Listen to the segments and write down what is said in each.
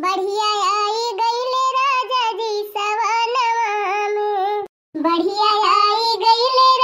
बढ़िया आई गई ले राजा जी में बढ़िया आई गई ले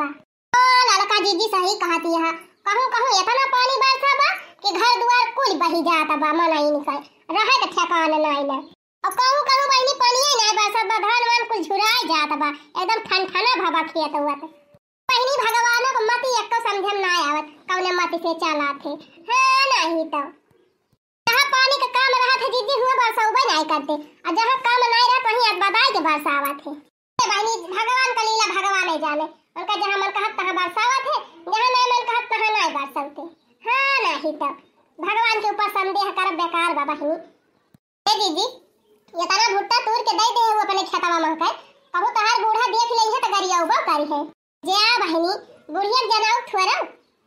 बा ओ लड़का जीजी सही कहत यह कहूं कहूं इतना पानी बरसा बा कि घर द्वार कुल बही जात बा मन आई निकल रहे त तो ठिकाना नहीं ना और कहूं कहूं बहनी पानी ही नहीं बरसा बा धान वान कुल झुराए जात बा एकदम ठनठना भबा खेत हुआ बहनी भगवान को मत एक समझम ना आवत कौने मत से चलात तो। है हां नहीं तो जहां पानी का काम रहा था जीजी हुआ बरसा उबे नहीं करते और जहां काम नहीं रहा वहीं अदबादाई के बरसा आवत है बहनी भगवान का लीला भगवान ही जाने उनका जहाँ मन कहत तहाँ बरसावत है जहाँ नहीं मन कहत तहाँ नहीं बरसते हाँ ना ही तब भगवान के ऊपर संदेह कर बेकार बाबा हिनी ए दीदी ये तना भुट्टा तोड़ के दे दे वो अपने खेतवा में कहे कहो तो तहार बूढ़ा देख लई है तो गरिया उबा करी है जे आ बहनी बुढ़िया जनाऊ थोरा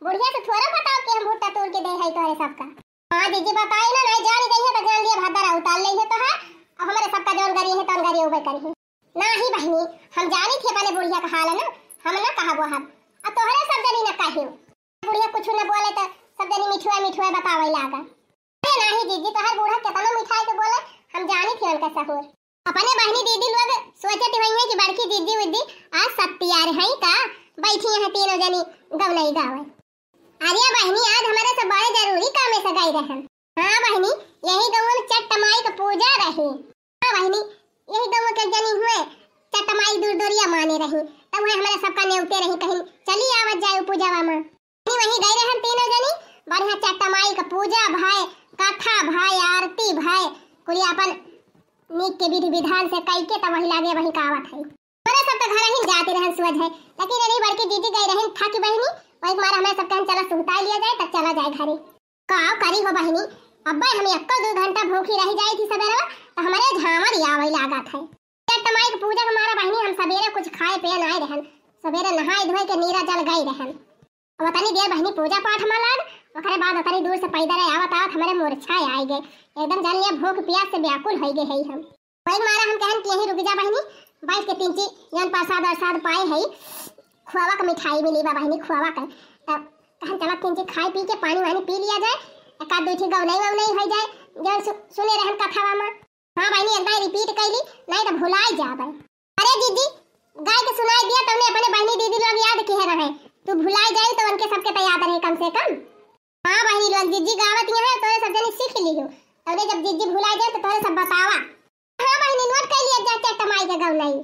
बुढ़िया से थोरा बताओ के हम भुट्टा तोड़ के दे है तोरे सबका हाँ दीदी बताई ना नहीं जान गई है तो जान लिए भादरा उतार लई है तो है अब हमारे सबका जौन गरी है तो गरी उबे करी है ना ही बहिनी हम जानी थे अपने बुढ़िया का हाल है ना हम ना कहा वो हम आ तोहरा सब जनी न कहियो बुढ़िया कुछ न बोले त सब जनी मिठुआ मिठुआ बतावे लागा ए नाही दीदी तोहर बूढ़ा केतना मिठाई के बोले हम जानी थी उनका सहुर अपने बहनी दीदी लोग सोचत हई कि बड़की दीदी उदी आज सब तैयार है का बैठी यहां तीनों जनी गवनई गावे आर्या बहनी आज हमारे से बड़े जरूरी काम है सगाई रहन हां बहनी यही गांव में चट टमाई का पूजा रहे हां बहनी यही गांव के जनी हुए त तमाई तो दूर दूरिया माने रही तब वह हमारे सबका नेवते रही कहीं चली आवत जाए पूजावा में वहीं वहीं गए रहन तीनों जनी बढ़िया चा तमाई का पूजा भाई कथा भाई आरती भाई कुलिया अपन नीक के विधि विधान से कई के तब वही लागे वही कावत है बड़ा सब तो घर ही जाते रहन सुवज है लेकिन अरे बड़के दीदी गए रहन था थक बहिनी वही मारा हमारे सबका चला सुहता लिया जाए तब चला जाए घरे का करी हो बहिनी अब्बा हम अक्को दो घंटा भूखी रह जाए थी सवेरा तो हमारे झामर आवई लागत है तमाई तो के पूजा हमारा बहनी हम सवेरे कुछ खाए पिए नहाए रहन सवेरे नहाए धोए के नीरा जल गई रहन अब तनी देर बहनी पूजा पाठ में हमारा ओकरे बाद तनी दूर से पैदल आवत आवत हमारे मूर्छा आए गए एकदम जान लिया भूख प्यास से व्याकुल हो गए है हम वही मारा हम कहन कि यहीं रुक जा बहनी बैठ के तीन ची जन प्रसाद अरसाद पाए है खुआवा का मिठाई मिली बा बहनी खुआवा का तब कहन चला तीन ची खाई पी के पानी वानी पी लिया जाए एकाद दो गवनई ववनई हो जाए जो सुने रहन कथावा में हां भाई नहीं बार रिपीट कर ली नहीं तो भुलाए जाबे अरे दीदी गाय के सुनाई दिया तुमने अपने बहनी दीदी लोग याद किए रहे तू भुलाई जाई तो उनके सबके तो याद रहे कम से कम हां बहनी लोग दीदी गावत ही है तोरे सब जने सीख लियो अरे जब दीदी भुलाई जाए तो तोरे सब बतावा हां बहनी नोट कर लिए जाते टमाई के गौ नहीं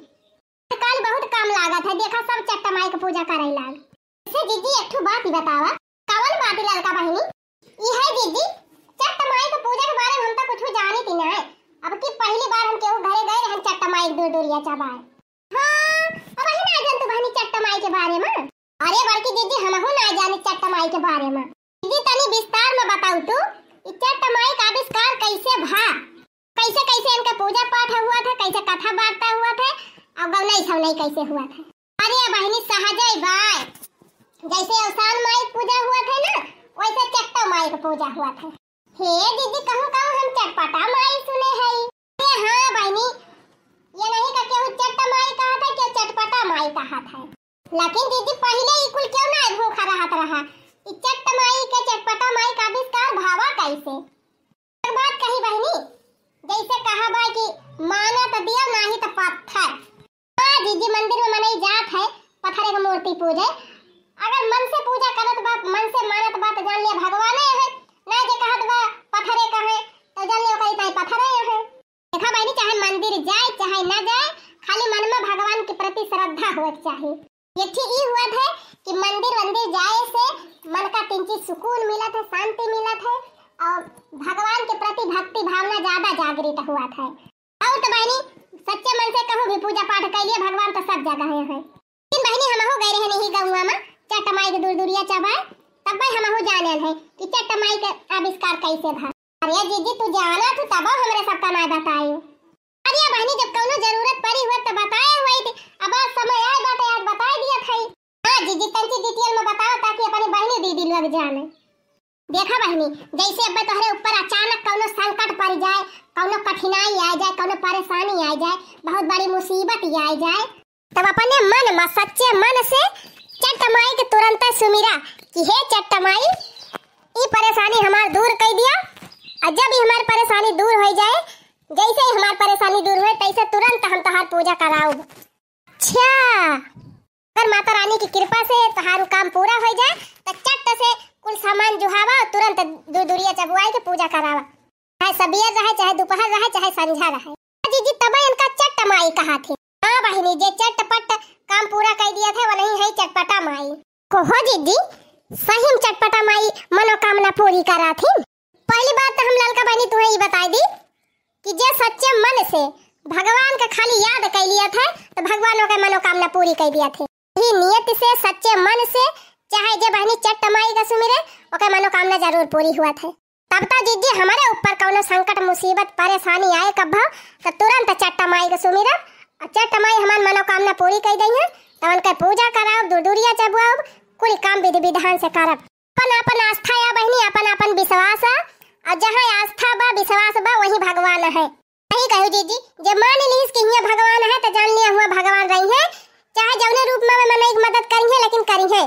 काल बहुत काम लागत है देखा सब चट्टा माई के पूजा करे लाग से दीदी एकठो बात ही बतावा कवन बात लड़का बहनी ई है दीदी चट्टा माई के पूजा के बारे में हम तो कुछ जानी थी ना अब की पहली बार हम केहू घरे गए रहन चट्टा माई दो डोरिया चबाए हां अब हम ना जानत बहनी भानी चट्टा माई के बारे में अरे बड़की दीदी हम हो ना जाने चट्टा माई के बारे में दीदी तनी विस्तार में बताऊ तू ई चट्टा माई का आविष्कार कैसे भा कैसे कैसे इनका पूजा पाठ हुआ था कैसे कथा वार्ता हुआ था अब गौ नहीं सब नहीं कैसे हुआ था अरे बहनी सहजय बाय जैसे अवसान माई पूजा हुआ था ना वैसे चट्टा माई का पूजा हुआ था हे दीदी कहूँ कहूँ हम चटपटा माई सुने लेकिन दीदी पहले ही कुल क्यों ना भूखा रहत रहा इचट तो माई के चटपटा माई का विस्तार भावा कैसे और बात कही बहनी जैसे कहा बा कि माना तो दिया ना ही तो पत्थर हां दीदी मंदिर में मनाई जात है पत्थर एक मूर्ति पूजे अगर मन से पूजा करत बा मन से मानत बा तो जान लिया भगवान है ना जे कहत बा पत्थर है तो जान लियो कहीं कहीं पत्थर है देखा बहनी चाहे मंदिर जाए चाहे ना जाए खाली मन में भगवान के प्रति श्रद्धा होनी चाहिए ये ठीक ही हुआ था कि मंदिर वंदिर जाए से मन का किंचित सुकून मिला था शांति मिला था और भगवान के प्रति भक्ति भावना ज्यादा जागृत हुआ था और तो बहनी सच्चे मन से कहूँ भी पूजा पाठ कर लिए भगवान तो सब जगह है लेकिन बहनी हम हो गए रहे नहीं गहुआ में चट माई के दूर दूरिया चबाए तब भाई हम हो जाने है कि चट माई का आविष्कार कैसे भा अरे जीजी तू जाना तू तब हमरा सबका ना बतायो अरे बहनी जब कोनो जरूरत देखा बहनी जैसे अब तोहरे ऊपर अचानक कौनो संकट पड़ जाए कौनो कठिनाई आ जाए कौनो परेशानी आ जाए बहुत बड़ी मुसीबत आ जाए तब अपने मन में सच्चे मन से चट्टमाई के तुरंत सुमिरा कि हे चट्टमाई ई परेशानी हमार दूर कर दिया और जब ही हमार परेशानी दूर हो जाए जैसे ही हमार परेशानी दूर हो तैसे तुरंत हम तोहार पूजा कराऊ अच्छा अगर माता रानी की कृपा से तहारू तो काम पूरा हो जाए तो चट से कुल सामान जुहावा और तुरंत दूर दुदुरिया चबुआई के पूजा करावा चाहे सबेर रहे चाहे दोपहर रहे चाहे संझा रहे जी जी तब इनका चट माई कहा थे हाँ बहनी जे चटपट काम पूरा कर दिया था वो नहीं है चटपटा माई कहो जी सही चटपटा माई मनोकामना पूरी करा थी पहली बात तो हम ललका बहनी तुम्हें ये बता दी कि जे सच्चे मन से भगवान का खाली याद कर लिया था तो भगवान का मनोकामना पूरी कर दिया थे नियत से सच्चे मन से चाहे जे बहनी चट माई का सुमिरे ओके मनोकामना जरूर पूरी हुआ थे तब तो जीजी हमारे ऊपर कौनो संकट मुसीबत परेशानी आए कब तो तुरंत चट टमाई का सुमिरे अच्छा टमाई हमार मनोकामना पूरी कर दई है तवन के पूजा कराओ दुदुरिया चबुआओ कुल काम विधि विधान से करब अपन अपन आस्था या बहनी अपन अपन विश्वास है और जहाँ आस्था बा विश्वास बा वही भगवान है सही कहू जी जी जब मान लीस कि भगवान है तो जान लिया हुआ भगवान रही है चाहे जवने रूप में मैं एक मदद करी है लेकिन करी है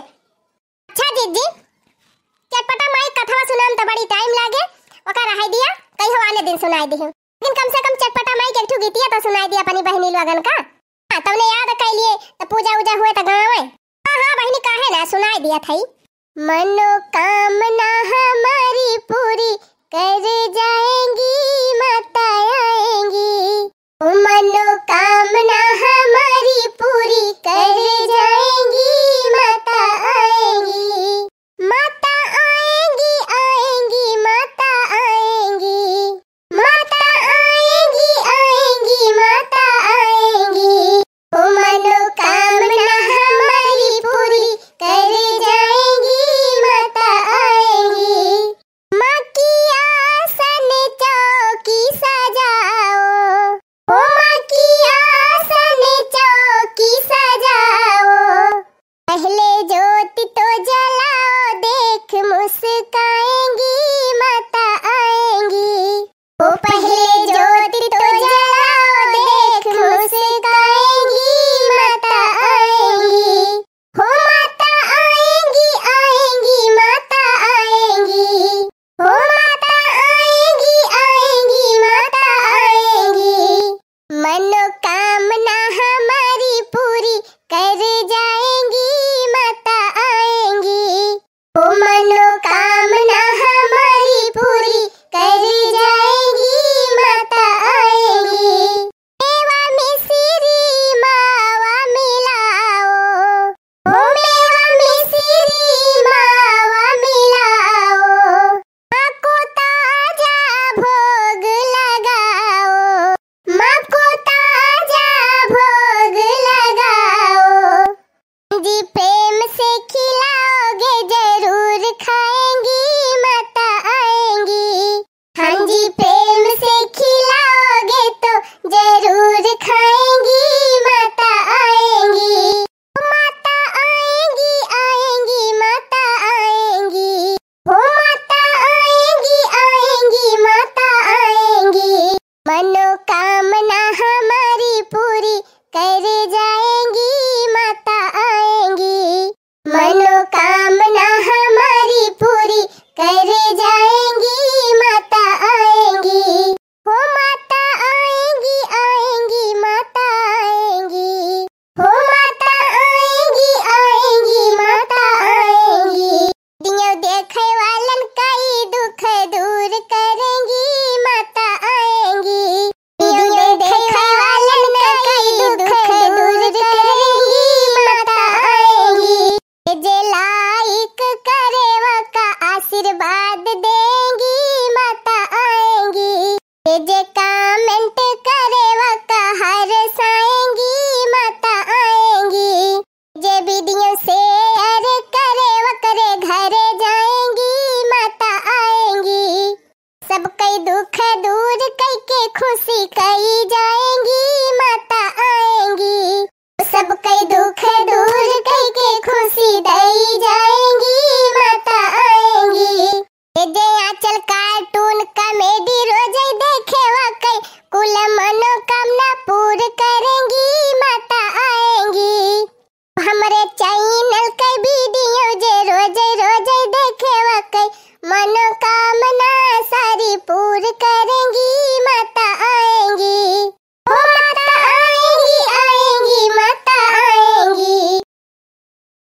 अच्छा दीदी चटपटा माई कथा सुनाम त तो बड़ी टाइम लागे ओका रह दिया कई हो वाले दिन सुनाई दी लेकिन कम से कम चटपटा माई के एकठू गीतिया तो सुनाई दी अपनी बहनी लगन का हां तवने याद कर लिए तो पूजा उजा हुए त तो गांव है हां हां बहनी का है ना सुनाई दिया थई मनोकामना हमारी पूरी कर जाएंगी माता आएंगी मनोकामना हमारी पूरी कर जाएंगी माता आएंगी